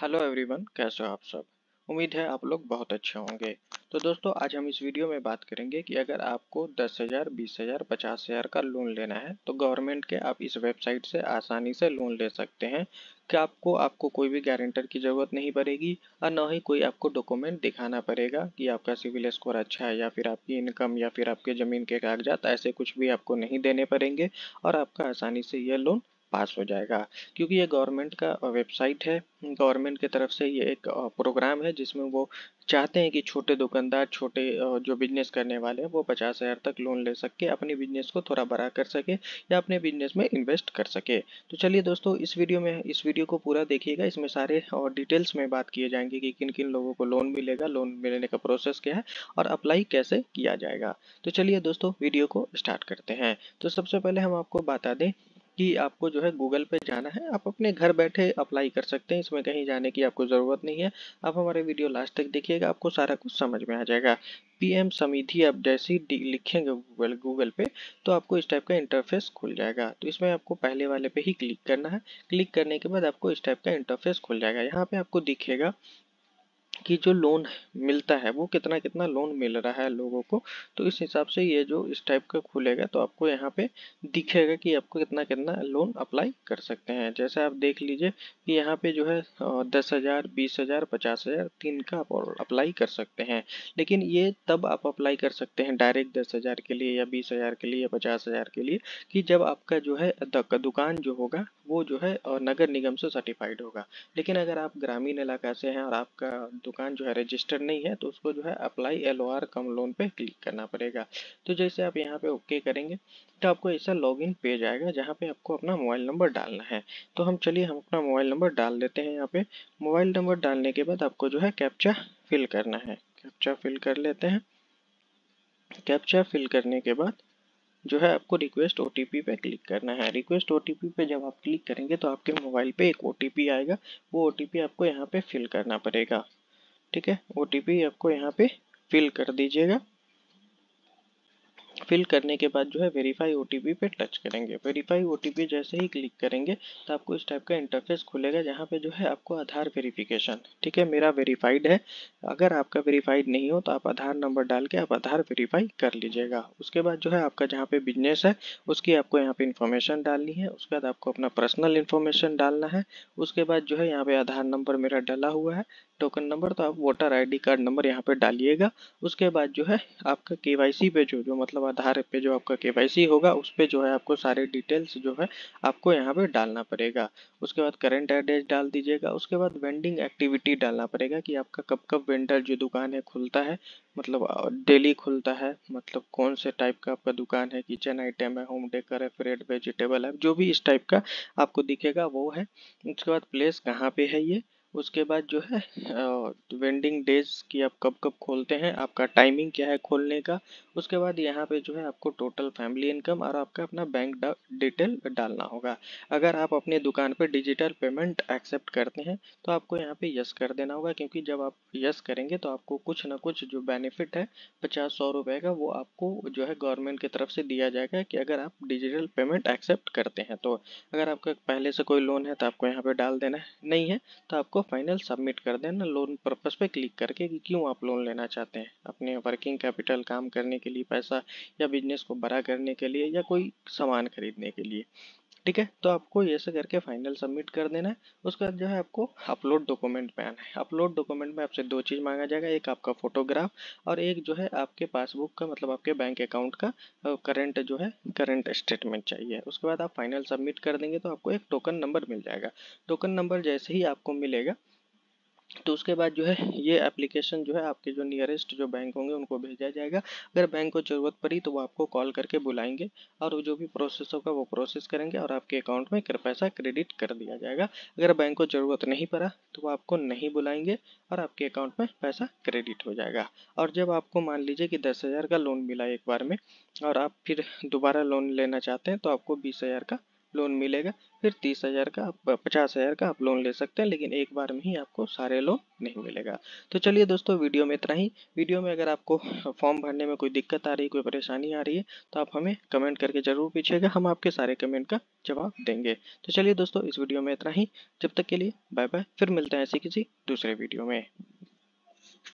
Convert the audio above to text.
hello everyone कैसे हो आप सब उम्मीद है आप लोग बहुत अच्छे होंगे तो दोस्तों आज हम इस वीडियो में बात करेंगे कि अगर आपको दस हज़ार बीस हज़ार पचास हज़ार का लोन लेना है तो गवर्नमेंट के आप इस वेबसाइट से आसानी से लोन ले सकते हैं कि आपको आपको कोई भी गारंटर की ज़रूरत नहीं पड़ेगी और ना ही कोई आपको डॉक्यूमेंट दिखाना पड़ेगा कि आपका सिविल स्कोर अच्छा है या फिर आपकी इनकम या फिर आपके ज़मीन के कागजात ऐसे कुछ भी आपको नहीं देने पड़ेंगे और आपका आसानी से यह लोन पास हो जाएगा क्योंकि ये गवर्नमेंट का वेबसाइट है गवर्नमेंट की तरफ से ये एक प्रोग्राम है जिसमें वो चाहते हैं कि छोटे दुकानदार छोटे जो बिजनेस करने वाले हैं वो पचास हज़ार तक लोन ले सके अपने बिजनेस को थोड़ा बड़ा कर सके या अपने बिजनेस में इन्वेस्ट कर सके तो चलिए दोस्तों इस वीडियो में इस वीडियो को पूरा देखिएगा इसमें सारे और डिटेल्स में बात किए जाएंगे कि किन किन लोगों को लोन मिलेगा लोन मिलने का प्रोसेस क्या है और अप्लाई कैसे किया जाएगा तो चलिए दोस्तों वीडियो को स्टार्ट करते हैं तो सबसे पहले हम आपको बता दें कि आपको जो है गूगल पे जाना है आप अपने घर बैठे अप्लाई कर सकते हैं इसमें कहीं जाने की आपको ज़रूरत नहीं है आप हमारे वीडियो लास्ट तक देखिएगा आपको सारा कुछ समझ में आ जाएगा पीएम समिधि आप जैसे ही लिखेंगे गूगल गूगल पे तो आपको इस टाइप का इंटरफेस खुल जाएगा तो इसमें आपको पहले वाले पे ही क्लिक करना है क्लिक करने के बाद आपको इस टाइप का इंटरफेस खुल जाएगा यहाँ पे आपको दिखेगा कि जो लोन मिलता है वो कितना कितना लोन मिल रहा है लोगों को तो इस हिसाब से ये जो इस टाइप का खुलेगा तो आपको यहाँ पे दिखेगा कि आपको कितना कितना लोन अप्लाई कर सकते हैं जैसे आप देख लीजिए कि यहाँ पे जो है दस हज़ार बीस हज़ार पचास हज़ार तीन का आप अप्लाई कर सकते हैं लेकिन ये तब आप अप्लाई कर सकते हैं डायरेक्ट दस हज़ार के लिए या बीस हज़ार के लिए या पचास हज़ार के लिए कि जब आपका जो है दुकान जो होगा वो जो है नगर निगम से सर्टिफाइड होगा लेकिन अगर आप ग्रामीण इलाका से हैं और आपका दुकान जो है रजिस्टर नहीं है तो उसको जो है अप्लाई एल ओ आर कम लोन पे क्लिक करना पड़ेगा तो जैसे आप यहाँ पे ओके करेंगे तो आपको ऐसा लॉगिन पेज आएगा जहाँ पे आपको अपना मोबाइल नंबर डालना है तो हम चलिए हम अपना मोबाइल नंबर डाल देते हैं यहाँ पे मोबाइल नंबर डालने के बाद आपको जो है कैप्चा फिल करना है कैप्चा फिल कर लेते हैं कैप्चा फिल करने के बाद जो है आपको रिक्वेस्ट ओ पे क्लिक करना है रिक्वेस्ट ओ पे जब आप क्लिक करेंगे तो आपके मोबाइल पे एक ओ आएगा वो ओ आपको यहाँ पे फिल करना पड़ेगा ठीक है ओ आपको यहाँ पे फिल कर दीजिएगा फिल करने के बाद जो है वेरीफाई ओटीपी पे टच करेंगे वेरीफाई ओटीपी जैसे ही क्लिक करेंगे तो आपको इस टाइप का इंटरफेस खुलेगा जहाँ पे जो है आपको आधार वेरिफिकेशन ठीक है मेरा वेरीफाइड है अगर आपका वेरीफाइड नहीं हो तो आप आधार नंबर डाल के आप आधार वेरीफाई कर लीजिएगा उसके बाद जो है आपका जहाँ पे बिजनेस है उसकी आपको यहाँ पे इन्फॉर्मेशन डालनी है उसके बाद आपको अपना पर्सनल इन्फॉर्मेशन डालना है उसके बाद जो है यहाँ पे आधार नंबर मेरा डला हुआ है टोकन नंबर तो आप वोटर आईडी कार्ड नंबर यहाँ पे डालिएगा उसके बाद जो है आपका केवाईसी पे जो जो मतलब आधार पे जो आपका केवाईसी होगा उस पर जो है आपको सारे डिटेल्स जो है आपको यहाँ पे डालना पड़ेगा उसके बाद करंट एड्रेस डाल दीजिएगा उसके बाद वेंडिंग एक्टिविटी डालना पड़ेगा कि आपका कब कब वेंडर जो दुकान है खुलता है मतलब डेली खुलता है मतलब कौन से टाइप का आपका दुकान है किचन आइटम है होम डेकर है फ्रेड वेजिटेबल है जो भी इस टाइप का आपको दिखेगा वो है उसके बाद प्लेस कहाँ पे है ये उसके बाद जो है वेंडिंग डेज की आप कब कब खोलते हैं आपका टाइमिंग क्या है खोलने का उसके बाद यहाँ पे जो है आपको टोटल फैमिली इनकम और आपका अपना बैंक डिटेल डालना होगा अगर आप अपने दुकान पे डिजिटल पेमेंट एक्सेप्ट करते हैं तो आपको यहाँ पे यस कर देना होगा क्योंकि जब आप यस करेंगे तो आपको कुछ ना कुछ जो बेनिफिट है पचास सौ रुपये का वो आपको जो है गवर्नमेंट की तरफ से दिया जाएगा कि अगर आप डिजिटल पेमेंट एक्सेप्ट करते हैं तो अगर आपका पहले से कोई लोन है तो आपको यहाँ पर डाल देना है नहीं है तो आपको फाइनल सबमिट कर देना लोन पर्पस पे क्लिक करके कि क्यों आप लोन लेना चाहते हैं अपने वर्किंग कैपिटल काम करने के लिए पैसा या बिजनेस को बड़ा करने के लिए या कोई सामान खरीदने के लिए ठीक है तो आपको ये से करके फाइनल सबमिट कर देना है उसके बाद जो है आपको अपलोड डॉक्यूमेंट में आना है अपलोड डॉक्यूमेंट में आपसे दो चीज़ मांगा जाएगा एक आपका फोटोग्राफ और एक जो है आपके पासबुक का मतलब आपके बैंक अकाउंट का करंट जो है करंट स्टेटमेंट चाहिए उसके बाद आप फाइनल सबमिट कर देंगे तो आपको एक टोकन नंबर मिल जाएगा टोकन नंबर जैसे ही आपको मिलेगा तो उसके बाद जो है ये एप्लीकेशन जो है आपके जो नियरेस्ट जो बैंक होंगे उनको भेजा जाएगा अगर बैंक को ज़रूरत पड़ी तो वो आपको कॉल करके बुलाएंगे और जो भी प्रोसेस होगा वो प्रोसेस करेंगे और आपके अकाउंट में पैसा क्रेडिट कर दिया जाएगा अगर बैंक को ज़रूरत नहीं पड़ा तो वो आपको नहीं बुलाएंगे और आपके अकाउंट में पैसा क्रेडिट हो जाएगा और जब आपको मान लीजिए कि दस हज़ार का लोन मिला एक बार में और आप फिर दोबारा लोन लेना चाहते हैं तो आपको बीस हज़ार का लोन मिलेगा फिर तीस हज़ार का पचास हज़ार का आप लोन ले सकते हैं लेकिन एक बार में ही आपको सारे लोन नहीं मिलेगा तो चलिए दोस्तों वीडियो में इतना ही वीडियो में अगर आपको फॉर्म भरने में कोई दिक्कत आ रही है कोई परेशानी आ रही है तो आप हमें कमेंट करके ज़रूर पूछिएगा हम आपके सारे कमेंट का जवाब देंगे तो चलिए दोस्तों इस वीडियो में इतना ही जब तक के लिए बाय बाय फिर मिलते हैं ऐसी किसी दूसरे वीडियो में